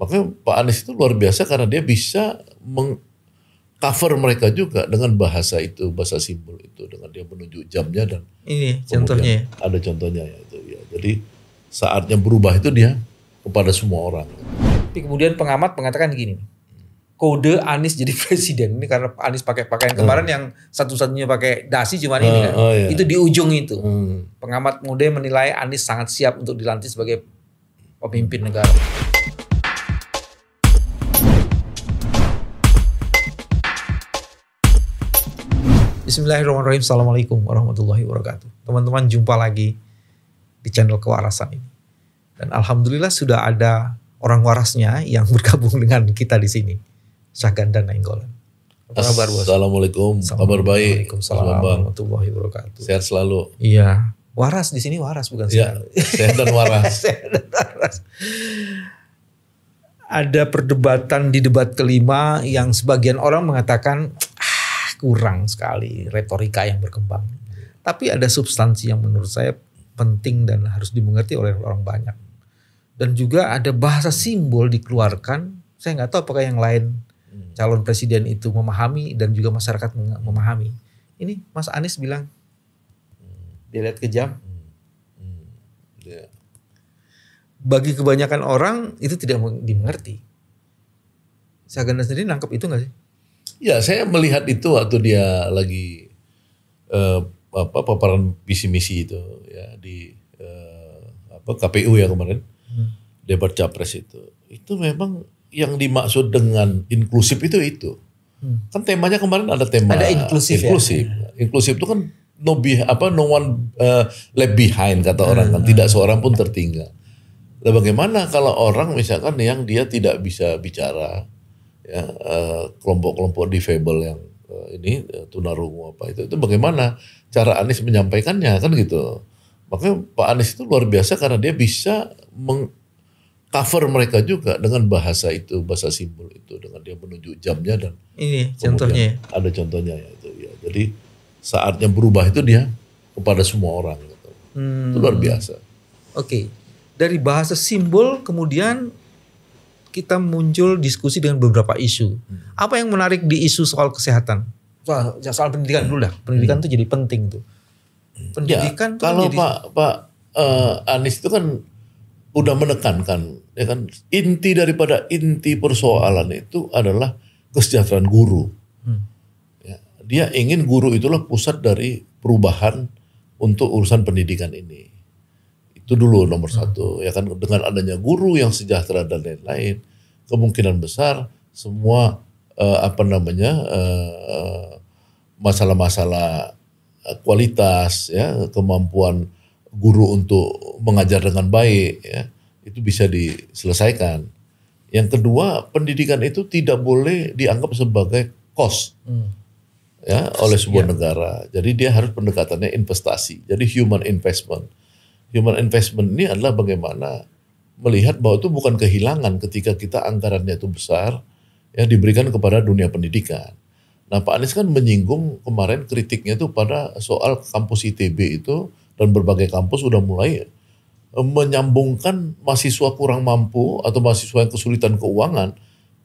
Makanya Pak Anies itu luar biasa karena dia bisa cover mereka juga dengan bahasa itu, bahasa simbol itu dengan dia menunjuk jamnya dan ini contohnya. Ada contohnya ya itu ya. Jadi saatnya berubah itu dia kepada semua orang. Tapi kemudian pengamat mengatakan gini, kode Anies jadi presiden ini karena Anies pakai pakaian kemarin hmm. yang satu-satunya pakai dasi cuma ini ini hmm, kan. Oh, iya. Itu di ujung itu. Hmm. Pengamat muda menilai Anies sangat siap untuk dilantik sebagai pemimpin negara. Bismillahirrahmanirrahim. Assalamualaikum warahmatullahi wabarakatuh. Teman-teman jumpa lagi di channel kewarasan ini. Dan alhamdulillah sudah ada orang warasnya yang bergabung dengan kita di sini. Syahgan dan Nainggolan. Apa kabar bos? Assalamualaikum. Kabar baik. Waalaikumsalam warahmatullahi wabarakatuh. Sehat selalu. Iya. Waras di sini waras bukan iya, sehat. Ya, sehat dan waras. sehat dan waras. Ada perdebatan di debat kelima yang sebagian orang mengatakan kurang sekali retorika yang berkembang. Tapi ada substansi yang menurut saya penting dan harus dimengerti oleh orang banyak. Dan juga ada bahasa simbol dikeluarkan. Saya nggak tahu apakah yang lain hmm. calon presiden itu memahami dan juga masyarakat memahami. Ini Mas Anies bilang, dia lihat ke hmm. hmm. ya. Bagi kebanyakan orang itu tidak dimengerti. Saya sendiri nangkep itu nggak sih? Ya, saya melihat itu waktu dia lagi eh, apa paparan visi misi itu ya di eh, apa KPU ya kemarin hmm. debat capres itu. Itu memang yang dimaksud dengan inklusif itu itu. Hmm. Kan temanya kemarin ada tema ada inklusif. Ya? Inklusif. Ya? Inklusif itu kan no be, apa no one uh, left behind kata hmm. orang kan hmm. tidak seorang pun tertinggal. Nah, bagaimana kalau orang misalkan yang dia tidak bisa bicara, ya eh, kelompok-kelompok difabel yang eh, ini eh, tunarungu apa itu itu bagaimana cara Anies menyampaikannya kan gitu makanya Pak Anies itu luar biasa karena dia bisa meng cover mereka juga dengan bahasa itu bahasa simbol itu dengan dia menunjuk jamnya dan ini contohnya ada contohnya ya itu ya jadi saatnya berubah itu dia kepada semua orang gitu. hmm. itu luar hmm. biasa oke okay. dari bahasa simbol kemudian kita muncul diskusi dengan beberapa isu. Hmm. Apa yang menarik di isu soal kesehatan? Soal, ya, soal pendidikan dulu lah. Pendidikan hmm. jadi penting tuh. Hmm. Pendidikan ya, kalau jadi... Pak Pak uh, Anies itu kan udah menekankan ya kan inti daripada inti persoalan itu adalah kesejahteraan guru. Hmm. Ya, dia ingin guru itulah pusat dari perubahan untuk urusan pendidikan ini. Itu dulu nomor hmm. satu. Ya kan dengan adanya guru yang sejahtera dan lain-lain, kemungkinan besar semua uh, apa namanya masalah eh, masalah-masalah eh, kualitas ya kemampuan guru untuk mengajar dengan baik ya itu bisa diselesaikan. Yang kedua pendidikan itu tidak boleh dianggap sebagai cost hmm. ya oleh sebuah ya. negara. Jadi dia harus pendekatannya investasi. Jadi human investment human investment ini adalah bagaimana melihat bahwa itu bukan kehilangan ketika kita anggarannya itu besar yang diberikan kepada dunia pendidikan. Nah Pak Anies kan menyinggung kemarin kritiknya itu pada soal kampus ITB itu dan berbagai kampus sudah mulai eh, menyambungkan mahasiswa kurang mampu atau mahasiswa yang kesulitan keuangan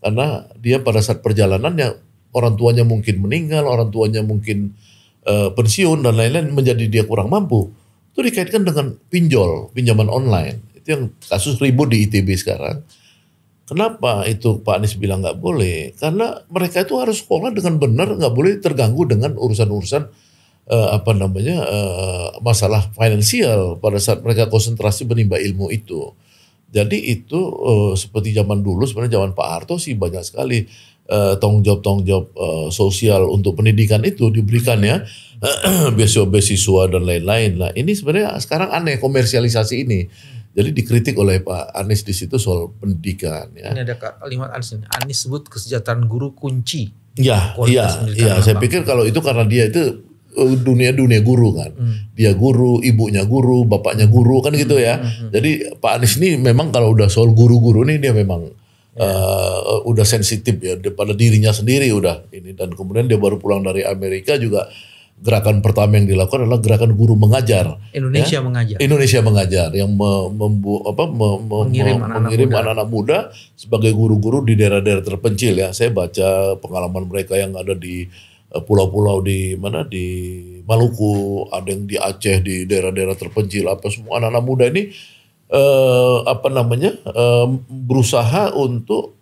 karena dia pada saat perjalanannya orang tuanya mungkin meninggal, orang tuanya mungkin uh, pensiun dan lain-lain menjadi dia kurang mampu itu dikaitkan dengan pinjol, pinjaman online. Itu yang kasus ribut di ITB sekarang. Kenapa itu Pak Anies bilang nggak boleh? Karena mereka itu harus sekolah dengan benar, nggak boleh terganggu dengan urusan-urusan uh, apa namanya uh, masalah finansial pada saat mereka konsentrasi menimba ilmu itu. Jadi itu uh, seperti zaman dulu sebenarnya zaman Pak Harto sih banyak sekali eh, tanggung jawab tanggung jawab eh, sosial untuk pendidikan itu diberikan ya beasiswa beasiswa dan lain-lain lah ini sebenarnya sekarang aneh komersialisasi ini jadi dikritik oleh Pak Anies di situ soal pendidikan ya. Ini ada kalimat Anies ini. Anies sebut kesejahteraan guru kunci. Ya, iya, iya. Saya pikir kalau itu karena dia itu eh, dunia dunia guru kan. Hmm. Dia guru, ibunya guru, bapaknya guru kan gitu ya. Hmm. hmm, hmm. Jadi Pak Anies ini memang kalau udah soal guru-guru nih dia memang yeah. uh, eh, udah sensitif ya pada dirinya sendiri udah ini dan kemudian dia baru pulang dari Amerika juga gerakan pertama yang dilakukan adalah gerakan guru mengajar Indonesia ya? mengajar Indonesia mengajar yang membu, apa, me, me, mengirim anak-anak muda. Anak muda sebagai guru-guru di daerah-daerah terpencil ya saya baca pengalaman mereka yang ada di eh, pulau-pulau di mana di Maluku, ada yang di Aceh, di daerah-daerah terpencil apa semua anak-anak muda ini eh, apa namanya eh, berusaha untuk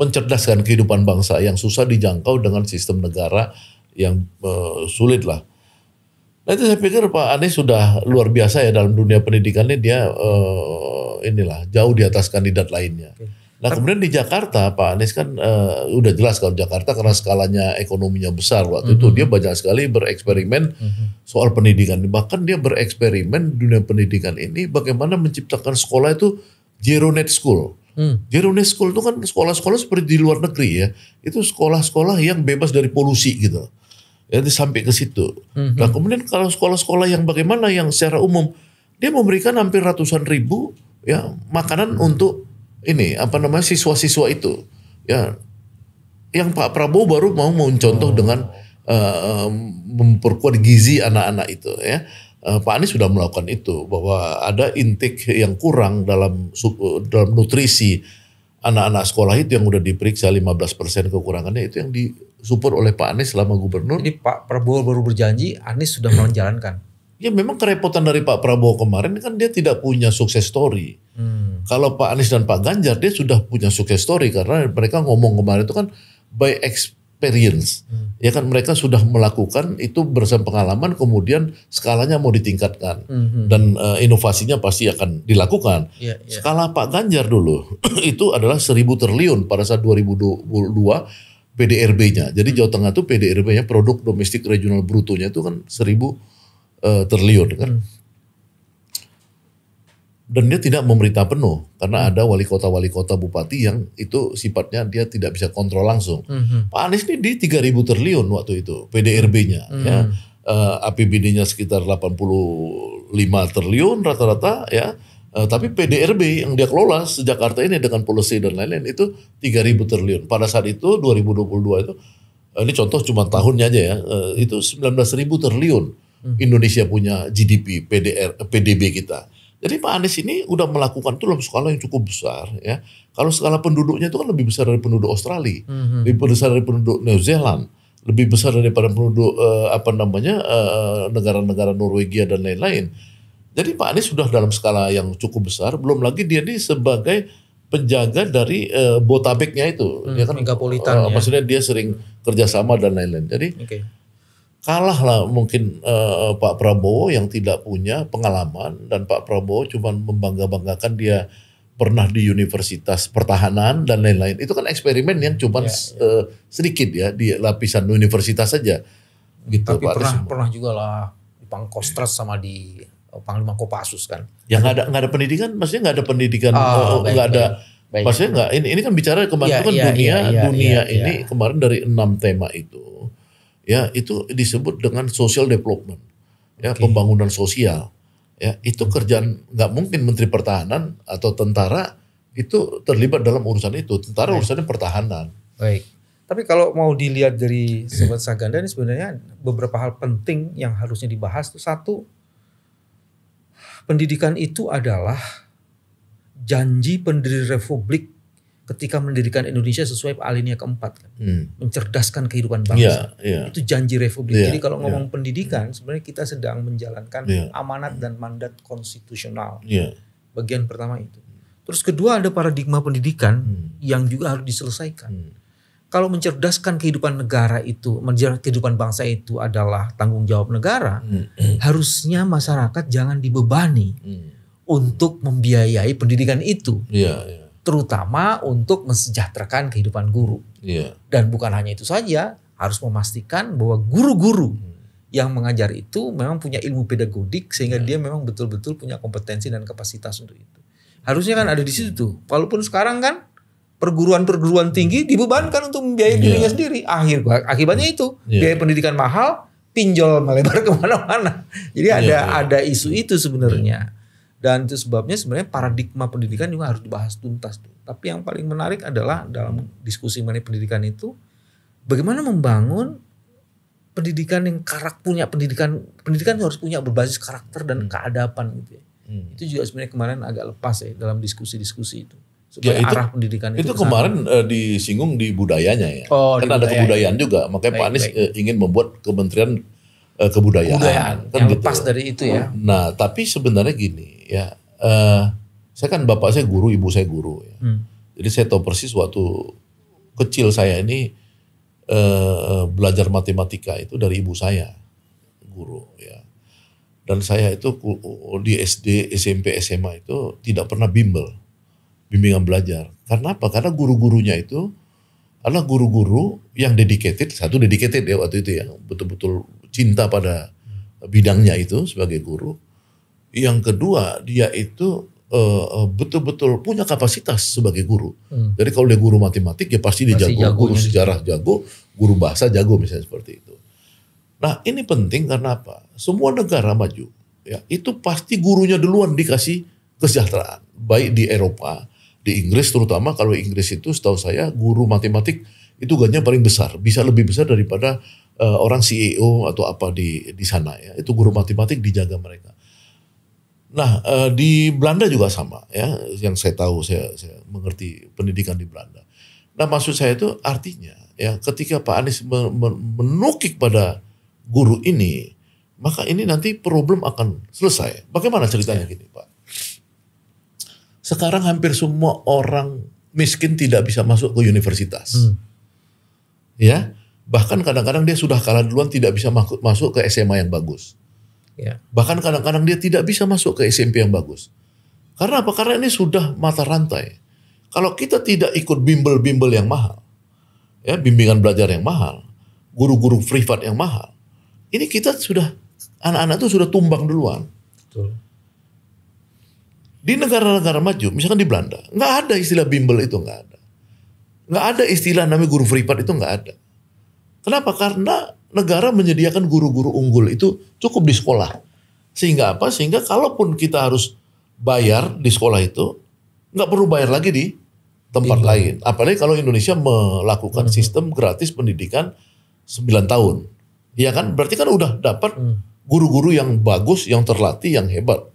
mencerdaskan kehidupan bangsa yang susah dijangkau dengan sistem negara yang eh, sulit lah. Nah itu saya pikir Pak Anies sudah luar biasa ya dalam dunia pendidikannya dia eh, inilah jauh di atas kandidat lainnya. Okay. Nah kemudian di Jakarta Pak Anies kan uh, udah jelas kalau Jakarta karena skalanya ekonominya besar waktu mm -hmm. itu mhm. dia banyak sekali bereksperimen mm -hmm. soal pendidikan bahkan dia bereksperimen dunia pendidikan ini bagaimana menciptakan sekolah itu zero net school. Mm. Zero net school itu kan sekolah-sekolah seperti di luar negeri ya itu sekolah-sekolah yang bebas dari polusi gitu. Jadi ya, sampai ke situ. -hmm. Nah kemudian kalau sekolah-sekolah yang bagaimana yang secara umum dia memberikan hampir ratusan ribu ya makanan -hmm. untuk ini apa namanya siswa-siswa itu ya yang Pak Prabowo baru mau mencontoh oh. Hmm. dengan uh, memperkuat gizi anak-anak itu ya. Uh, Pak Anies sudah melakukan itu bahwa ada intik yang kurang dalam dalam nutrisi anak-anak sekolah itu yang udah diperiksa 15% kekurangannya itu yang disupport oleh Pak Anies selama gubernur. Jadi Pak Prabowo baru berjanji, Anies sudah menjalankan. Ya memang kerepotan dari Pak Prabowo kemarin kan dia tidak punya sukses story. Hmm. Kalau Pak Anies dan Pak Ganjar dia sudah punya sukses story karena mereka ngomong kemarin itu kan by experience. Hmm. Ya kan mereka sudah melakukan itu bersama pengalaman kemudian skalanya mau ditingkatkan hmm. dan uh, inovasinya pasti akan dilakukan. Yeah, yeah. Skala Pak Ganjar dulu itu adalah 1000 triliun pada saat 2022 PDRB-nya. Jadi hmm. Jawa Tengah itu PDRB-nya produk domestik regional brutonya itu kan 1000 uh, terliur kan. Hmm. Dan dia tidak memerintah penuh karena hmm. ada wali kota wali kota bupati yang itu sifatnya dia tidak bisa kontrol langsung. Hmm. Pak Anies ini di 3000 triliun waktu itu PDRB-nya hmm. ya. Uh, eh, APBD-nya sekitar 85 triliun rata-rata ya. Uh, tapi PDRB yang dia kelola sejak Jakarta ini dengan polusi dan lain-lain itu 3000 triliun. Pada saat itu 2022 itu ini contoh cuma tahunnya aja ya, uh, itu 19.000 triliun. Hmm. Indonesia punya GDP, PDR, eh, PDB kita. Jadi Pak Anies ini udah melakukan itu dalam skala yang cukup besar ya. Kalau skala penduduknya itu kan lebih besar dari penduduk Australia, -hmm. lebih besar dari penduduk New Zealand, lebih besar daripada penduduk eh, apa namanya eh, negara-negara Norwegia dan lain-lain. Jadi Pak Anies sudah dalam skala yang cukup besar, belum lagi dia ini sebagai penjaga dari eh, botabeknya itu. Hmm, dia ya kan megapolitan eh, ya. Maksudnya dia sering kerjasama dan lain-lain. Jadi okay kalah lah mungkin uh, Pak Prabowo yang tidak punya pengalaman dan Pak Prabowo cuma membangga-banggakan dia pernah di universitas pertahanan dan lain-lain. Itu kan eksperimen yang cuma ya, ya. Uh, sedikit ya di lapisan universitas saja. Gitu, Tapi Pak pernah pernah juga lah di Pangkostras sama di eh, Panglima Kopassus kan. Yang nggak ada nggak ada pendidikan, maksudnya nggak ada pendidikan, ah, nggak oh, ada. Baik. Maksudnya nggak ini ini kan bicara kemarin ya, kan ya, dunia ya, ya, dunia ya, ini ya. kemarin dari enam tema itu ya itu disebut dengan social development ya okay. pembangunan sosial ya itu kerjaan nggak mungkin menteri pertahanan atau tentara itu terlibat dalam urusan itu tentara baik. urusannya pertahanan baik tapi kalau mau dilihat dari sebuah Saganda ini sebenarnya beberapa hal penting yang harusnya dibahas itu satu pendidikan itu adalah janji pendiri republik ketika mendirikan Indonesia sesuai alinea keempat kan hmm. mencerdaskan kehidupan bangsa yeah, yeah. itu janji republik yeah, jadi kalau iya. ngomong yeah. pendidikan sebenarnya kita sedang menjalankan yeah. amanat dan mandat konstitusional yeah. bagian pertama itu terus kedua ada paradigma pendidikan hmm. yang juga harus diselesaikan hmm. kalau mencerdaskan kehidupan negara itu menjalankan kehidupan bangsa itu adalah tanggung jawab negara hmm. harusnya masyarakat jangan dibebani hmm. untuk membiayai pendidikan itu yeah, yeah terutama untuk mensejahterakan kehidupan guru. Yeah. Dan bukan hanya itu saja, harus memastikan bahwa guru-guru hmm. yang mengajar itu memang punya ilmu pedagogik sehingga yeah. dia memang betul-betul punya kompetensi dan kapasitas untuk itu. Harusnya kan ada di situ tuh. Walaupun sekarang kan perguruan-perguruan hmm. tinggi dibebankan untuk membiayai yeah. dirinya sendiri. Akhir akibatnya itu yeah. biaya pendidikan mahal, pinjol melebar kemana-mana. Jadi ada yeah, yeah. ada isu itu sebenarnya. Yeah dan itu sebabnya sebenarnya paradigma pendidikan juga harus dibahas tuntas. Tapi yang paling menarik adalah dalam diskusi mengenai pendidikan itu bagaimana membangun pendidikan yang karak punya pendidikan pendidikan harus punya berbasis karakter dan hmm. keadapan gitu ya. Hmm. Itu juga sebenarnya kemarin agak lepas ya dalam diskusi-diskusi itu. Ya, Supaya ya itu, arah pendidikan itu, itu kemarin uh, disinggung di budayanya ya. Oh, kan ada kebudayaan juga. Makanya baik, Pak Anies eh, ingin membuat kementerian uh, kebudayaan. kebudayaan. Kan yang gitu. lepas dari itu ya. Nah, tapi sebenarnya gini ya uh, saya kan bapak saya guru ibu saya guru ya. hmm. jadi saya tahu persis waktu kecil saya ini uh, belajar matematika itu dari ibu saya guru ya dan saya itu di SD SMP SMA itu tidak pernah bimbel bimbingan belajar karena apa karena guru-gurunya itu adalah guru-guru yang dedicated satu dedicated ya waktu itu yang betul-betul cinta pada bidangnya itu sebagai guru yang kedua, dia itu eh, eh, betul-betul uh, punya kapasitas sebagai guru. Hmm. Jadi kalau dia guru matematik ya pasti dia jago, guru sejarah jago, guru bahasa jago misalnya seperti itu. Nah, ini penting karena apa? Semua negara maju ya, itu pasti gurunya duluan dikasih kesejahteraan, baik di Eropa, di Inggris terutama kalau Inggris itu setahu saya guru matematik itu gajinya paling besar, bisa lebih besar daripada uh, orang CEO atau apa di di sana ya. Itu guru matematik dijaga mereka. Nah eh, di Belanda juga sama ya, yang saya tahu saya, saya mengerti pendidikan di Belanda. Nah maksud saya itu artinya ya ketika Pak Anies menukik pada guru ini, maka ini nanti problem akan selesai. Bagaimana ceritanya gini Pak? Sekarang hampir semua orang miskin tidak bisa masuk ke universitas. Hmm. Ya, bahkan kadang-kadang dia sudah kalah duluan tidak bisa masuk ke SMA yang bagus. Ya. Bahkan kadang-kadang dia tidak bisa masuk ke SMP yang bagus. Karena apa? Karena ini sudah mata rantai. Kalau kita tidak ikut bimbel-bimbel yang mahal, ya bimbingan belajar yang mahal, guru-guru privat yang mahal, ini kita sudah anak-anak itu sudah tumbang duluan. Betul. Di negara-negara maju, misalkan di Belanda, nggak ada istilah bimbel itu nggak ada, nggak ada istilah namanya guru privat itu nggak ada. Kenapa? Karena negara menyediakan guru-guru unggul itu cukup di sekolah. Sehingga apa? Sehingga kalaupun kita harus bayar di sekolah itu, nggak perlu bayar lagi di tempat iya. lain. Apalagi kalau Indonesia melakukan hmm. sistem gratis pendidikan 9 tahun. Ya kan? Berarti kan udah dapat hmm. guru-guru yang bagus, yang terlatih, yang hebat.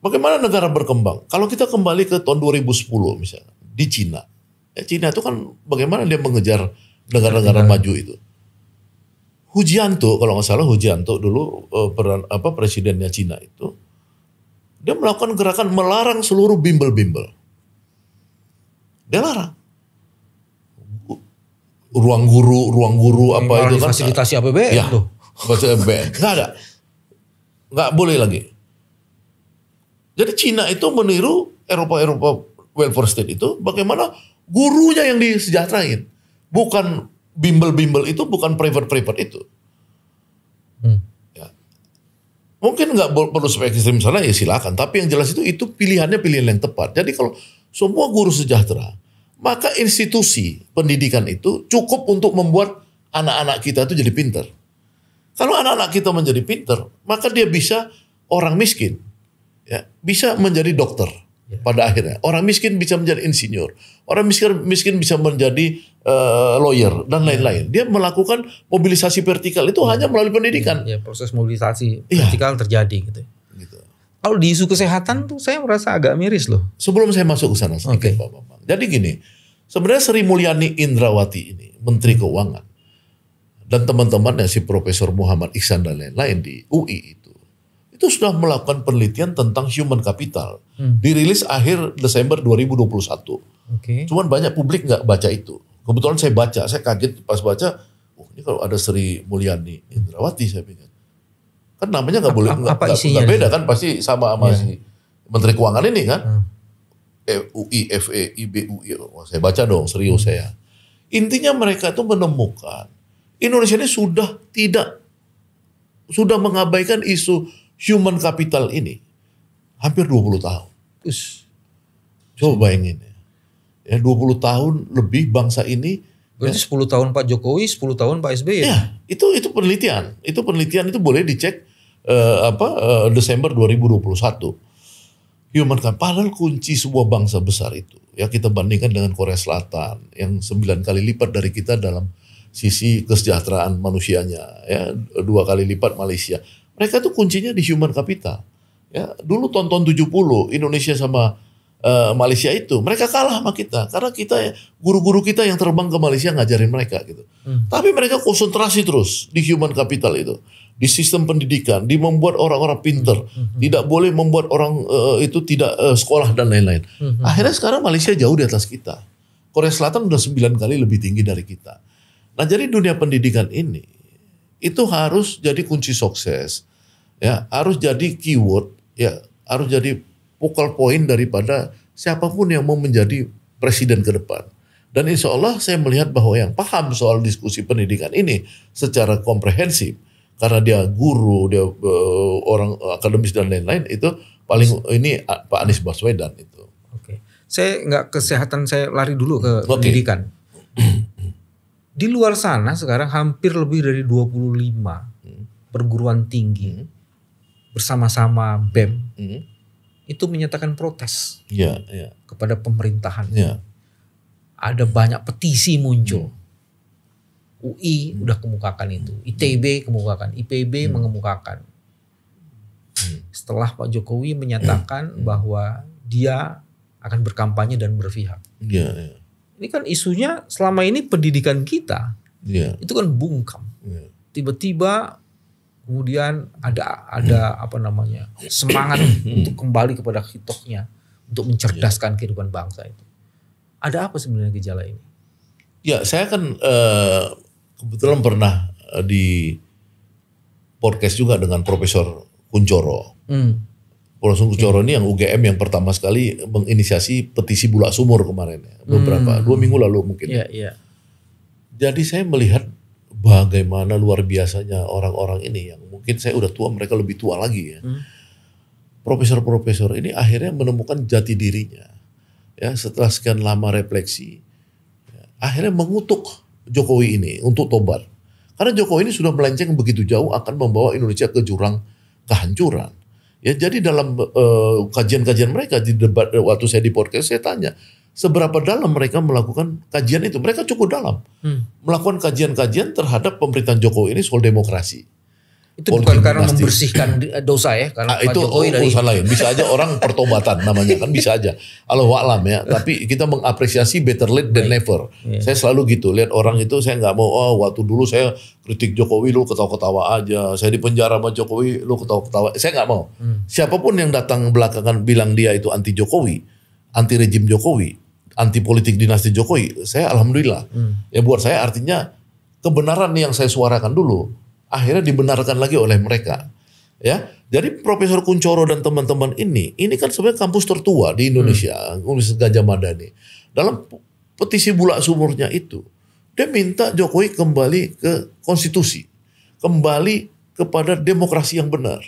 Bagaimana negara berkembang? Kalau kita kembali ke tahun 2010 misalnya, di Cina. Ya Cina itu kan bagaimana dia mengejar negara-negara maju itu. tuh kalau nggak salah tuh dulu eh, peran, apa presidennya Cina itu dia melakukan gerakan melarang seluruh bimbel-bimbel. Dia larang. Ruang guru, ruang guru apa itu kan. Fasilitasi APBN ya, tuh. APBN. Enggak ada. Enggak boleh lagi. Jadi Cina itu meniru Eropa-Eropa welfare state itu bagaimana gurunya yang disejahterain bukan bimbel-bimbel itu bukan private-private itu. Hmm. Ya. Mungkin nggak perlu supaya ekstrim sana ya silakan. Tapi yang jelas itu itu pilihannya pilihan yang tepat. Jadi kalau semua guru sejahtera, maka institusi pendidikan itu cukup untuk membuat anak-anak kita itu jadi pinter. Kalau anak-anak kita menjadi pinter, maka dia bisa orang miskin, ya bisa menjadi dokter Ya. pada akhirnya. Orang miskin bisa menjadi insinyur, orang miskin miskin bisa menjadi uh, lawyer dan ya. lain-lain. Dia melakukan mobilisasi vertikal itu ya. hanya melalui pendidikan. Ya, ya proses mobilisasi iya. vertikal ya. terjadi gitu. Ya. gitu. Kalau di isu kesehatan tuh saya merasa agak miris loh. Sebelum saya masuk ke sana sedikit okay. Pak Bambang. Jadi gini, sebenarnya Sri Mulyani Indrawati ini Menteri Keuangan dan teman-temannya si Profesor Muhammad Iksan dan lain-lain di UI itu sudah melakukan penelitian tentang human capital. Hmm. Dirilis akhir Desember 2021. Okay. Cuman banyak publik nggak baca itu. Kebetulan saya baca, saya kaget pas baca, oh ini kalau ada Sri Mulyani Indrawati saya pikir. Kan namanya nggak boleh, nggak beda gitu? kan pasti sama sama ya. si Menteri Keuangan ini kan. Hmm. E, UI, FE, IBUI, oh, saya baca dong serius hmm. saya. Intinya mereka itu menemukan Indonesia ini sudah tidak sudah mengabaikan isu human capital ini hampir 20 tahun. Is. Coba bayangin ya. ya. 20 tahun lebih bangsa ini Berarti ya, 10 tahun Pak Jokowi, 10 tahun Pak SBY. Ya? ya, itu itu penelitian. Itu penelitian itu boleh dicek uh, apa uh, Desember 2021. Human capital padahal kunci sebuah bangsa besar itu. Ya kita bandingkan dengan Korea Selatan yang 9 kali lipat dari kita dalam sisi kesejahteraan manusianya ya dua kali lipat Malaysia mereka tuh kuncinya di human capital. Ya, dulu tonton 70 Indonesia sama uh, Malaysia itu, mereka kalah sama kita karena kita guru-guru kita yang terbang ke Malaysia ngajarin mereka gitu. Hmm. Tapi mereka konsentrasi terus di human capital itu, di sistem pendidikan, di membuat orang-orang pinter, hmm. hmm, hmm. tidak boleh membuat orang uh, itu tidak uh, sekolah dan lain-lain. Hmm, hmm. Akhirnya sekarang Malaysia jauh di atas kita. Korea Selatan udah 9 kali lebih tinggi dari kita. Nah, jadi dunia pendidikan ini itu harus jadi kunci sukses ya harus jadi keyword ya harus jadi focal point daripada siapapun yang mau menjadi presiden ke depan. Dan insya Allah saya melihat bahwa yang paham soal diskusi pendidikan ini secara komprehensif karena dia guru, dia uh, orang eh, akademis dan lain-lain itu paling ini ah, Pak Anies Baswedan itu. Oke, saya nggak kesehatan saya lari dulu ke okay. pendidikan. Hmm. Di luar sana sekarang hampir lebih dari 25 lima hmm. perguruan tinggi hmm bersama-sama BEM hmm. itu menyatakan protes yeah, yeah. kepada pemerintahan. Yeah. Ada banyak petisi muncul. Hmm. UI hmm. udah kemukakan itu, hmm. ITB kemukakan, IPB hmm. mengemukakan. Hmm. Setelah Pak Jokowi menyatakan hmm. bahwa dia akan berkampanye dan berpihak. Yeah, yeah. Ini kan isunya selama ini pendidikan kita yeah. itu kan bungkam. Ya. Tiba-tiba kemudian ada ada apa namanya semangat untuk kembali kepada hitohnya untuk mencerdaskan iya. kehidupan bangsa itu. Ada apa sebenarnya gejala ini? Ya saya kan eh, kebetulan pernah eh, di podcast juga dengan Profesor Kuncoro. Hmm. Profesor Kuncoro ini yang UGM yang pertama sekali menginisiasi petisi bulak sumur kemarin ya. Beberapa, hmm. dua minggu lalu mungkin. ya, ya. Jadi saya melihat bagaimana luar biasanya orang-orang ini yang mungkin saya udah tua mereka lebih tua lagi ya. profesor hmm. Profesor-profesor ini akhirnya menemukan jati dirinya. Ya, setelah sekian lama refleksi ya, akhirnya mengutuk Jokowi ini untuk tobat. Karena Jokowi ini sudah melenceng begitu jauh akan membawa Indonesia ke jurang kehancuran. Ya jadi dalam eh, kajian-kajian uh, mereka di debat eh, waktu saya di podcast saya tanya, seberapa dalam mereka melakukan kajian itu. Mereka cukup dalam hmm. melakukan kajian-kajian terhadap pemerintahan Jokowi ini soal demokrasi. Itu bukan karena dinasti. membersihkan eh, dosa ya, karena nah, itu Jokowi oh, dari... urusan lain. Bisa aja orang pertobatan namanya kan bisa aja. Allah wa'lam ya. Tapi kita mengapresiasi better late than never. Yeah. Saya selalu gitu lihat orang itu saya nggak mau oh waktu dulu saya kritik Jokowi lu ketawa-ketawa aja. Saya di penjara sama Jokowi lu ketawa-ketawa. Saya nggak mau. Hmm. Siapapun yang datang belakangan bilang dia itu anti Jokowi, anti rejim Jokowi, anti politik dinasti Jokowi, saya alhamdulillah. Hmm. Ya buat saya artinya kebenaran yang saya suarakan dulu akhirnya dibenarkan lagi oleh mereka. Ya. Jadi Profesor Kuncoro dan teman-teman ini, ini kan sebenarnya kampus tertua di Indonesia, hmm. Universitas Gajah Mada nih. Dalam petisi bulak sumurnya itu, dia minta Jokowi kembali ke konstitusi, kembali kepada demokrasi yang benar,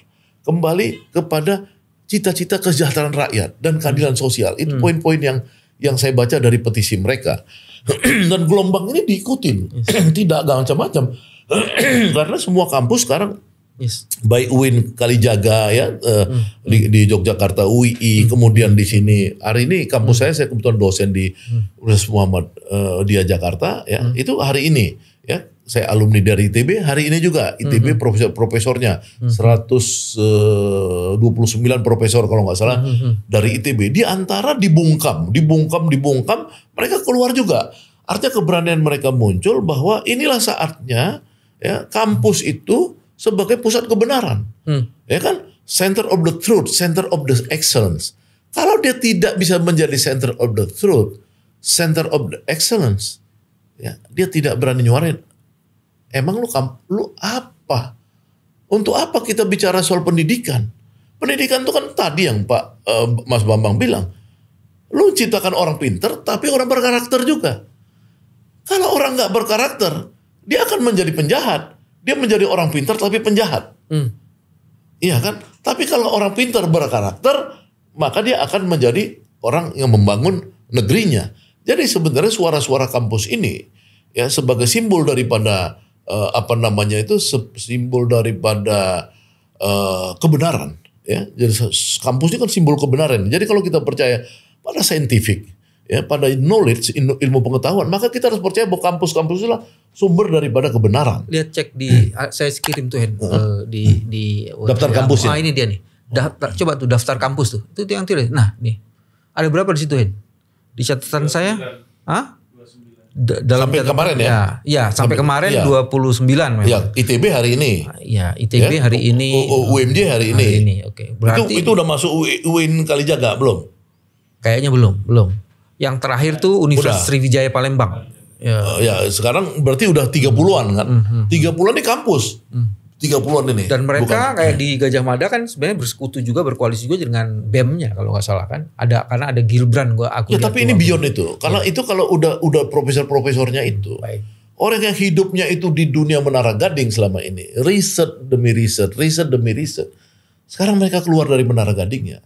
kembali kepada cita-cita kesejahteraan rakyat dan keadilan sosial. Itu hmm. poin-poin yang yang saya baca dari petisi mereka. dan gelombang ini diikutin. Yes. Tidak gak macam-macam. Karena semua kampus sekarang Yes. Baik UIN Kalijaga ya eh, hmm. di, di Yogyakarta UI hmm. kemudian di sini hari ini kampus hmm. saya saya kebetulan dosen di hmm. Universitas Muhammad uh, dia Jakarta ya hmm. itu hari ini saya alumni dari ITB hari ini juga ITB mm -hmm. profesor-profesornya mm -hmm. 129 eh, profesor kalau nggak salah mm -hmm. dari ITB di antara dibungkam dibungkam dibungkam mereka keluar juga artinya keberanian mereka muncul bahwa inilah saatnya ya kampus itu sebagai pusat kebenaran mm. ya kan center of the truth center of the excellence kalau dia tidak bisa menjadi center of the truth center of the excellence ya dia tidak berani nyuarin Emang lu lu apa? Untuk apa kita bicara soal pendidikan? Pendidikan itu kan tadi yang Pak uh, Mas Bambang bilang. Lu ciptakan orang pinter tapi orang berkarakter juga. Kalau orang nggak berkarakter, dia akan menjadi penjahat. Dia menjadi orang pinter tapi penjahat. Hmm. Iya kan? Tapi kalau orang pinter berkarakter, maka dia akan menjadi orang yang membangun negerinya. Jadi sebenarnya suara-suara kampus ini ya sebagai simbol daripada uh, apa namanya itu simbol daripada uh, kebenaran ya jadi kampus ini kan simbol kebenaran jadi kalau kita percaya pada saintifik ya pada knowledge ilmu pengetahuan maka kita harus percaya bahwa kampus-kampus itulah sumber daripada kebenaran lihat cek di hmm. saya kirim tuh Hen, uh, di di hmm. daftar kampus ya? ah ini dia nih daftar hmm. coba tuh daftar kampus tuh itu yang tulis nah nih ada berapa di situ Hen? di catatan saya Hah? dalam sampai kemarin ya. Ya, ya sampai, sampai kemarin ya. 29 memang. Ya, ITB hari ini. Ya, ITB ya? hari ini. O, o, UMJ hari ini. Hari ini, oke. Okay. Berarti itu, itu udah masuk U, kali jaga belum? Kayaknya belum, belum. Yang terakhir tuh Universitas udah. Sriwijaya Palembang. Ya. Uh, ya, sekarang berarti udah 30-an kan. Mm -hmm. 30-an di kampus. Mm. 30-an ini. Dan mereka Bukan. kayak di Gajah Mada kan sebenarnya bersekutu juga berkoalisi juga dengan BEM-nya kalau nggak salah kan. Ada karena ada Gilbran gua aku. Ya, tapi ini beyond itu. Karena ya. itu kalau udah udah profesor-profesornya itu. Baik. Orang yang hidupnya itu di dunia menara gading selama ini, riset demi riset, riset demi riset. Sekarang mereka keluar dari menara gadingnya.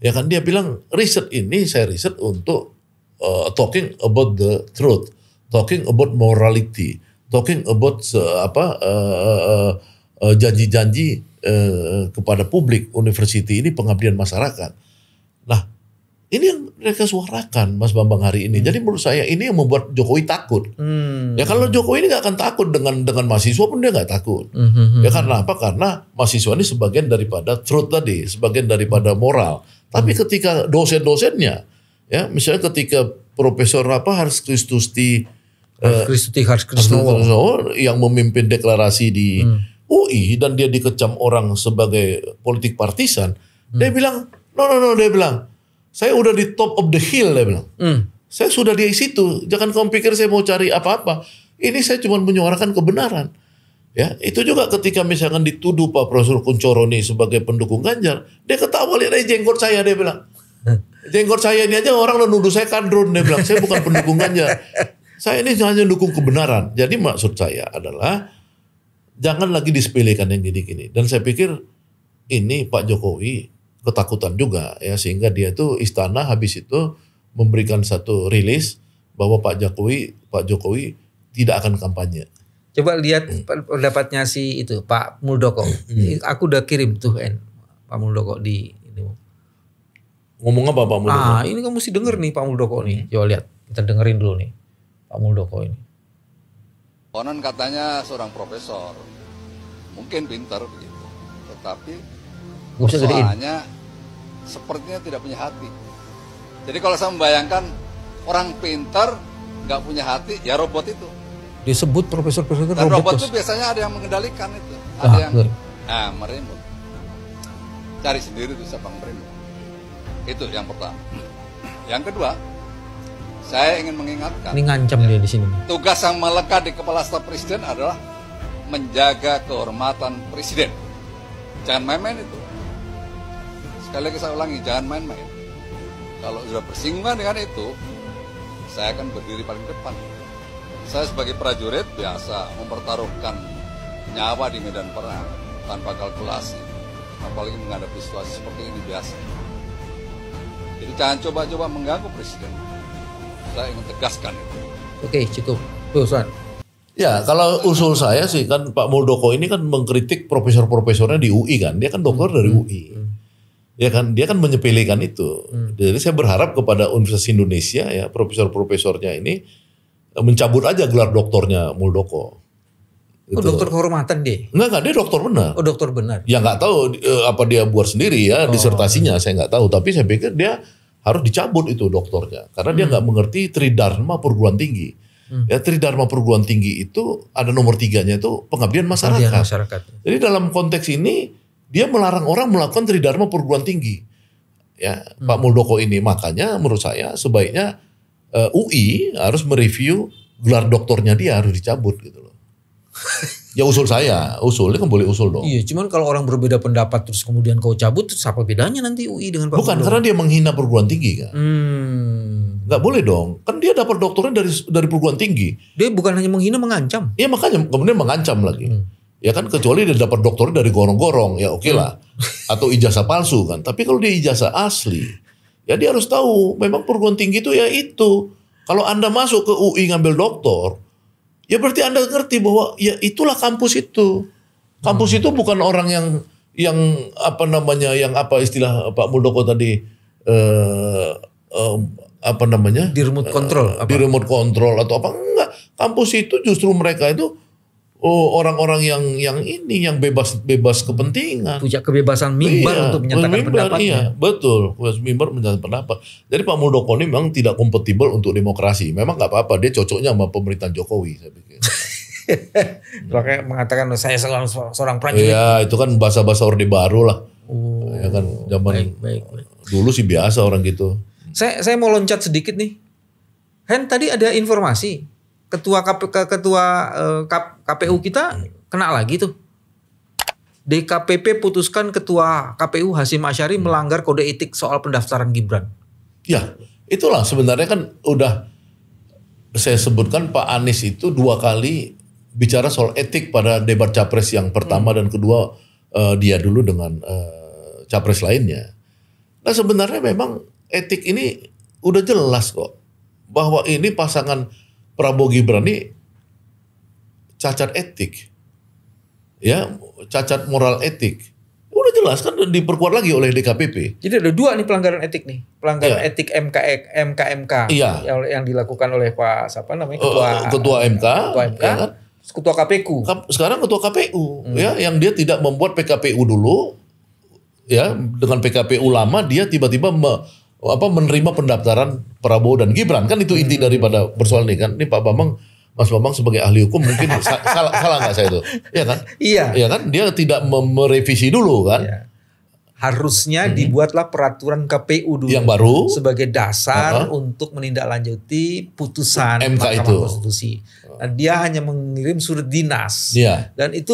Ya kan dia bilang riset ini saya riset untuk uh, talking about the truth, talking about morality, talking about uh, apa uh, uh, Eh, janji-janji eh, kepada publik universiti ini pengabdian masyarakat. Nah, ini yang mereka suarakan Mas Bambang hari ini. Hmm. Jadi menurut saya ini yang membuat Jokowi takut. Hmm. Ya kalau Jokowi ini nggak akan takut dengan dengan mahasiswa pun dia nggak takut. Hmm. hmm, hmm ya hmm. karena apa? Karena mahasiswa ini sebagian daripada truth tadi, sebagian daripada moral. Tapi ketika dosen-dosennya, ya misalnya ketika Profesor apa harus Kristus di Kristus uh, yang memimpin deklarasi di hmm UI dan dia dikecam orang sebagai politik partisan, hmm. dia bilang, no no no, dia bilang, saya udah di top of the hill, dia bilang, hmm. saya sudah di situ, jangan kau pikir saya mau cari apa-apa, ini saya cuma menyuarakan kebenaran. Ya, itu juga ketika misalkan dituduh Pak Profesor Kuncoro ini sebagai pendukung Ganjar, dia ketawa lihat aja jenggot saya dia bilang. Jenggot saya ini aja orang udah nuduh saya kadrun dia bilang, saya bukan pendukung Ganjar. Saya ini hanya dukung kebenaran. Jadi maksud saya adalah jangan lagi disepelekan yang gini-gini. Dan saya pikir ini Pak Jokowi ketakutan juga ya sehingga dia tuh istana habis itu memberikan satu rilis bahwa Pak Jokowi Pak Jokowi tidak akan kampanye. Coba lihat hmm. pendapatnya si itu Pak Muldoko. Hmm. hmm. Aku udah kirim tuh N Pak Muldoko di ini. Ngomong apa Pak Muldoko? Ah, ini kamu mesti denger nih Pak Muldoko nih. Coba lihat, kita dengerin dulu nih Pak Muldoko ini. Konon katanya seorang profesor, mungkin pinter begitu, tetapi soalnya sepertinya tidak punya hati. Jadi kalau saya membayangkan orang pinter nggak punya hati, ya robot itu. Disebut profesor-profesor robot. robot itu biasanya ada yang mengendalikan itu, ada ah, yang ah, meremut. Cari sendiri tuh siapa meremut. Itu yang pertama. Yang kedua, saya ingin mengingatkan. Ini ngancam ya. dia di sini. Tugas yang melekat di kepala staf presiden adalah menjaga kehormatan presiden. Jangan main-main itu. Sekali lagi saya ulangi, jangan main-main. Kalau sudah bersinggungan dengan itu, saya akan berdiri paling depan. Saya sebagai prajurit biasa mempertaruhkan nyawa di medan perang tanpa kalkulasi. Apalagi menghadapi situasi seperti ini biasa. Jadi jangan coba-coba mengganggu presiden saya ingin tegaskan itu. Oke, cukup. Ustaz. Ya, kalau usul saya sih kan Pak Muldoko ini kan mengkritik profesor-profesornya di UI kan. Dia kan dokter dari hmm, UI. Hmm, hmm. Ya kan, dia kan menyepelekan itu. Jadi saya berharap kepada Universitas Indonesia ya, profesor-profesornya ini eh, mencabut aja gelar doktornya Muldoko. Gitu. Oh, dokter kehormatan dia? Enggak, enggak, dia dokter benar. Oh, dokter benar. Ya nggak tahu eh, apa dia buat sendiri ya oh. disertasinya, saya nggak tahu. Tapi saya pikir dia harus dicabut itu doktornya karena hmm. dia nggak mengerti tridharma perguruan tinggi. Hmm. Ya tridharma perguruan tinggi itu ada nomor tiganya itu pengabdian masyarakat. Pengabdian masyarakat. Jadi dalam konteks ini dia melarang orang melakukan tridharma perguruan tinggi. Ya hmm. Pak Muldoko ini makanya menurut saya sebaiknya uh, eh, UI harus mereview gelar doktornya dia harus dicabut gitu loh. Ya usul saya, usul dia kan boleh usul dong. Iya, cuman kalau orang berbeda pendapat terus kemudian kau cabut, terus apa bedanya nanti UI dengan Pak Bukan, karena dia menghina perguruan tinggi kan. Hmm. Gak boleh dong, kan dia dapat doktornya dari dari perguruan tinggi. Dia bukan hanya menghina, mengancam. Iya makanya kemudian mengancam lagi. Hmm. Ya kan kecuali dia dapat doktornya dari gorong-gorong, ya oke okay lah. Hmm. Atau ijazah palsu kan. Tapi kalau dia ijazah asli, ya dia harus tahu memang perguruan tinggi itu ya itu. Kalau Anda masuk ke UI ngambil doktor, Ya berarti Anda ngerti bahwa ya itulah kampus itu. Kampus hmm. itu bukan orang yang yang apa namanya yang apa istilah Pak Muldoko tadi eh, eh, apa namanya? Di remote control. Eh, apa? Di remote control atau apa enggak? Kampus itu justru mereka itu Oh orang-orang yang yang ini yang bebas bebas kepentingan punya kebebasan mimbar iya, untuk menyatakan mimbar, pendapatnya. Iya, ya. betul, bebas mimbar menyatakan pendapat. Jadi Pak Muldoko ini memang tidak kompatibel untuk demokrasi. Memang nggak apa-apa dia cocoknya sama pemerintahan Jokowi saya pikir. Makanya hmm. mengatakan saya seorang seorang prajurit. Iya itu kan bahasa-bahasa orde baru lah. Oh, ya kan zaman baik, baik. dulu sih biasa orang gitu. Saya saya mau loncat sedikit nih. Hen tadi ada informasi ketua KP, ketua eh, KPU kita hmm. kena lagi tuh. DKPP putuskan ketua KPU Hasim Asyari hmm. melanggar kode etik soal pendaftaran Gibran. Ya, itulah sebenarnya kan udah saya sebutkan Pak Anies itu dua kali bicara soal etik pada debat capres yang pertama hmm. dan kedua uh, dia dulu dengan uh, capres lainnya. Nah sebenarnya memang etik ini udah jelas kok bahwa ini pasangan Prabowo Gibran ini cacat etik. Ya, cacat moral etik. Udah jelas kan diperkuat lagi oleh DKPP. Jadi ada dua nih pelanggaran etik nih, pelanggaran iya. eh, iya. ya. etik MK MKMK ya. yang, yang dilakukan oleh Pak siapa namanya oh, ketua eh, ketua MK, ketua MK. Ya kan? ketua KPU. Sekarang ketua KPU hmm. ya yang dia tidak membuat PKPU dulu ya dengan PKPU lama dia tiba-tiba me apa menerima pendaftaran Prabowo dan Gibran kan itu inti hmm. daripada persoalan ini kan ini Pak Bambang Mas Bambang sebagai ahli hukum mungkin salah salah nggak saya itu ya kan iya ya kan dia tidak merevisi dulu kan iya harusnya hmm. dibuatlah peraturan KPU dulu yang baru sebagai dasar uh -huh. untuk menindaklanjuti putusan MK Mahkamah itu. Konstitusi. Dan dia hanya mengirim surat dinas ya. dan itu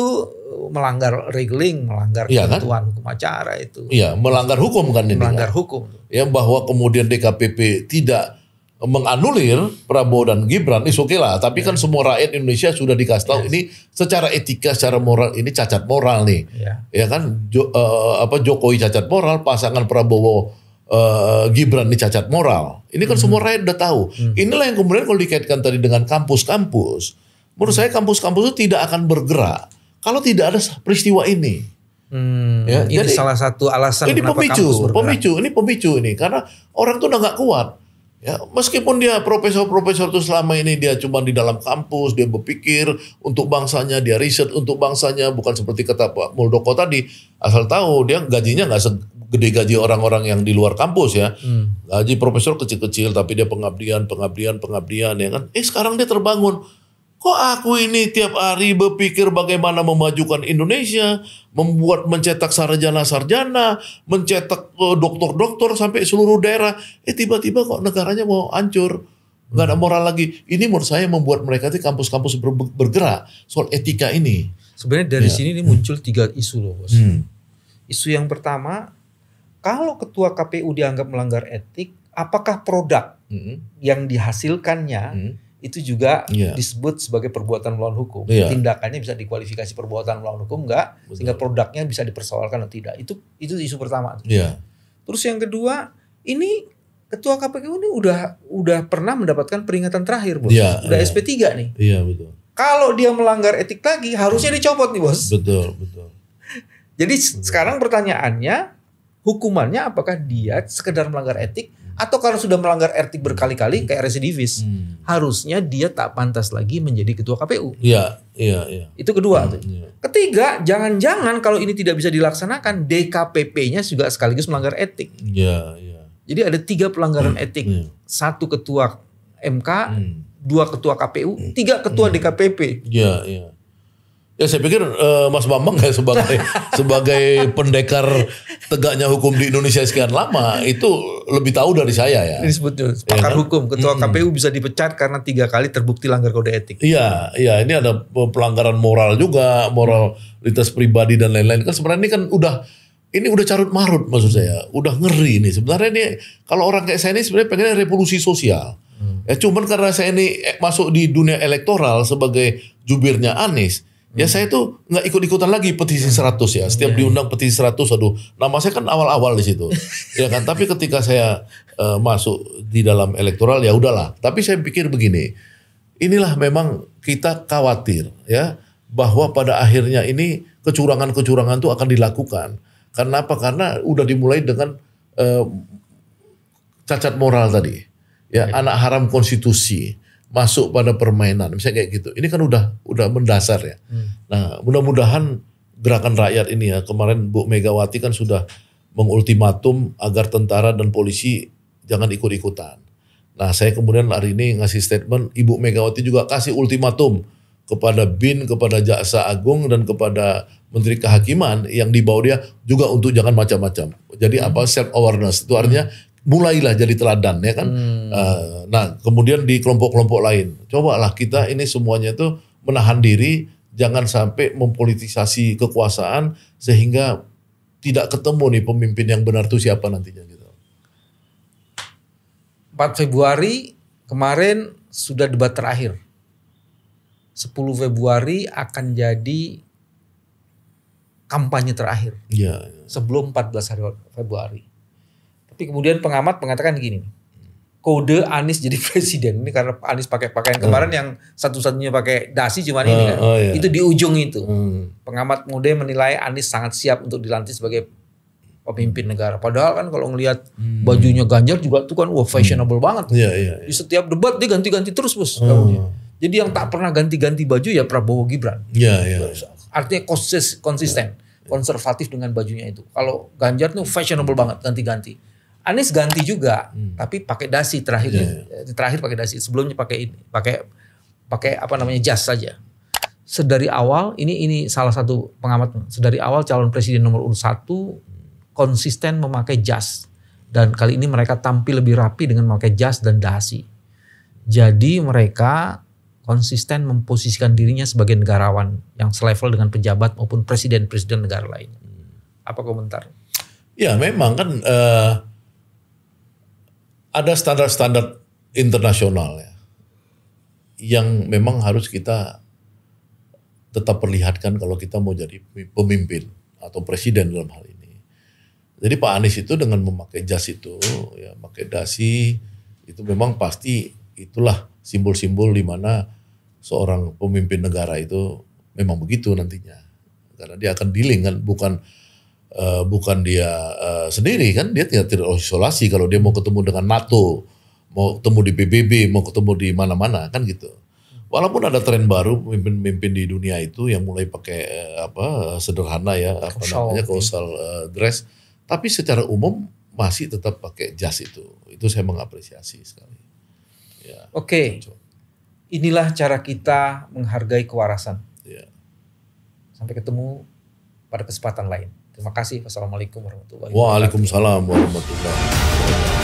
melanggar regling, melanggar ya, ketentuan kan? hukum acara itu. Iya, melanggar hukum kan ini. Melanggar kan? hukum. Ya bahwa kemudian DKPP tidak menganulir Prabowo dan Gibran itu oke okay lah tapi yeah. kan semua rakyat Indonesia sudah dikasih tahu yes. ini secara etika secara moral ini cacat moral nih yeah. ya kan jo, uh, apa Jokowi cacat moral pasangan Prabowo uh, Gibran ini cacat moral ini kan mm semua rakyat udah tahu mm inilah yang kemudian kalau dikaitkan tadi dengan kampus-kampus menurut saya kampus-kampus itu tidak akan bergerak kalau tidak ada peristiwa ini Hmm, ya, ini jadi, salah satu alasan ini pemicu, pemicu, ini pemicu ini karena orang tuh udah nggak kuat Ya, meskipun dia profesor-profesor itu selama ini dia cuma di dalam kampus, dia berpikir untuk bangsanya, dia riset untuk bangsanya, bukan seperti kata Pak Muldoko tadi, asal tahu dia gajinya nggak segede gaji orang-orang yang di luar kampus ya. Hmm. Gaji profesor kecil-kecil tapi dia pengabdian, pengabdian, pengabdian ya kan. Eh sekarang dia terbangun Kok aku ini tiap hari berpikir bagaimana memajukan Indonesia, membuat mencetak sarjana-sarjana, mencetak eh, dokter-dokter sampai seluruh daerah. Eh tiba-tiba kok negaranya mau hancur. Gak ada moral lagi. Ini menurut saya membuat mereka di kampus-kampus bergerak soal etika ini. Sebenarnya dari ya. sini ini muncul tiga isu loh bos. Hmm. Isu yang pertama, kalau ketua KPU dianggap melanggar etik, apakah produk hmm. yang dihasilkannya hmm itu juga yeah. disebut sebagai perbuatan melawan hukum. Yeah. Tindakannya bisa dikualifikasi perbuatan melawan hukum enggak, Betul. sehingga produknya bisa dipersoalkan atau tidak. Itu itu isu pertama. Yeah. Terus yang kedua, ini ketua KPK ini udah udah pernah mendapatkan peringatan terakhir, Bos. Yeah, udah yeah. SP3 nih. Iya, betul. Kalau dia melanggar etik lagi, harusnya iya. dicopot nih, Bos. Betul, betul. Jadi betul. sekarang pertanyaannya, hukumannya apakah dia sekedar melanggar etik atau kalau sudah melanggar etik berkali-kali kayak residivis hmm. harusnya dia tak pantas lagi menjadi ketua KPU. Iya, iya, iya. Itu kedua hmm, tuh. Iya. Ketiga, jangan-jangan kalau ini tidak bisa dilaksanakan DKPP-nya juga sekaligus melanggar etik. Iya, iya. Jadi ada tiga pelanggaran hmm, etik. Iya. Satu ketua MK, hmm. dua ketua KPU, tiga ketua hmm. DKPP. Iya, iya. Ya saya pikir uh, Mas Bambang kayak sebagai sebagai pendekar tegaknya hukum di Indonesia sekian lama itu lebih tahu dari saya ya. Ini sebetulnya ya pakar ya kan? hukum, ketua -hmm. KPU bisa dipecat karena tiga kali terbukti langgar kode etik. Iya, iya ini ada pelanggaran moral juga, moralitas pribadi dan lain-lain. Kan sebenarnya ini kan udah ini udah carut marut maksud saya, udah ngeri ini. Sebenarnya ini kalau orang kayak saya ini sebenarnya pengen revolusi sosial. Hmm. Ya cuman karena saya ini eh, masuk di dunia elektoral sebagai jubirnya Anies Ya hmm. saya tuh nggak ikut-ikutan lagi petisi 100 hmm. ya. Setiap yeah. Iya. diundang petisi 100 aduh nama saya kan awal-awal di situ. ya kan tapi ketika saya uh, masuk di dalam elektoral ya udahlah. Tapi saya pikir begini. Inilah memang kita khawatir ya bahwa pada akhirnya ini kecurangan-kecurangan itu akan dilakukan. Karena apa? Karena udah dimulai dengan uh, cacat moral tadi. Ya, yeah. anak haram konstitusi masuk pada permainan misalnya kayak gitu ini kan udah udah mendasar ya hmm. nah mudah-mudahan gerakan rakyat ini ya kemarin Bu Megawati kan sudah mengultimatum agar tentara dan polisi jangan ikut-ikutan nah saya kemudian hari ini ngasih statement Ibu Megawati juga kasih ultimatum kepada BIN kepada Jaksa Agung dan kepada Menteri Kehakiman yang dibawa dia juga untuk jangan macam-macam jadi apa hmm. self awareness itu artinya hmm mulailah jadi teladan ya kan. Hmm. Eh, nah kemudian di kelompok-kelompok lain, cobalah kita ini semuanya itu menahan diri, jangan sampai mempolitisasi kekuasaan sehingga tidak ketemu nih pemimpin yang benar itu siapa nantinya gitu. 4 Februari kemarin sudah debat terakhir. 10 Februari akan jadi kampanye terakhir. Ya, ya. Sebelum 14 hari Februari. Tapi kemudian pengamat mengatakan gini, kode Anies jadi presiden ini karena Anies pakai pakaian kemarin hmm. yang satu-satunya pakai dasi cuman hmm, ini kan. Oh, iya. Itu di ujung itu. Hmm. Pengamat muda menilai Anies sangat siap untuk dilantik sebagai pemimpin negara. Padahal kan kalau ngelihat hmm. bajunya Ganjar juga tuh kan wah hmm. fashionable hmm. banget. Yeah, yeah, yeah. Di setiap debat dia ganti-ganti terus, Bos. Hmm. Jadi yang tak pernah ganti-ganti baju ya Prabowo Gibran. Yeah, yeah. Artinya konsisten, konsisten, iya, iya. konservatif dengan bajunya itu. Kalau Ganjar tuh fashionable banget ganti-ganti Anies ganti juga, hmm. tapi pakai dasi terakhir yeah. Iya. terakhir pakai dasi, sebelumnya pakai ini, pakai pakai apa namanya jas saja. Sedari awal ini ini salah satu pengamat sedari awal calon presiden nomor urut satu konsisten memakai jas dan kali ini mereka tampil lebih rapi dengan memakai jas dan dasi. Jadi mereka konsisten memposisikan dirinya sebagai negarawan yang selevel dengan pejabat maupun presiden-presiden negara lain. Apa komentar? Ya memang kan uh, ada standar-standar internasional ya, yang memang harus kita tetap perlihatkan kalau kita mau jadi pemimpin atau presiden dalam hal ini. Jadi Pak Anies itu dengan memakai jas itu, ya, memakai dasi itu memang pasti itulah simbol-simbol di mana seorang pemimpin negara itu memang begitu nantinya. Karena dia akan dealing kan, bukan Eh, bukan dia uh, sendiri kan dia tidak terisolasi. kalau dia mau ketemu dengan NATO mau ketemu di PBB mau ketemu di mana-mana kan gitu walaupun ada tren baru pemimpin-pemimpin di dunia itu yang mulai pakai uh, apa sederhana ya apa namanya kausal uh, dress tapi secara umum masih tetap pakai jas itu itu saya mengapresiasi sekali ya, oke okay. inilah cara kita menghargai kewarasan ya. sampai ketemu pada kesempatan lain Terima kasih. Wassalamualaikum warahmatullahi wabarakatuh. Waalaikumsalam warahmatullahi wabarakatuh.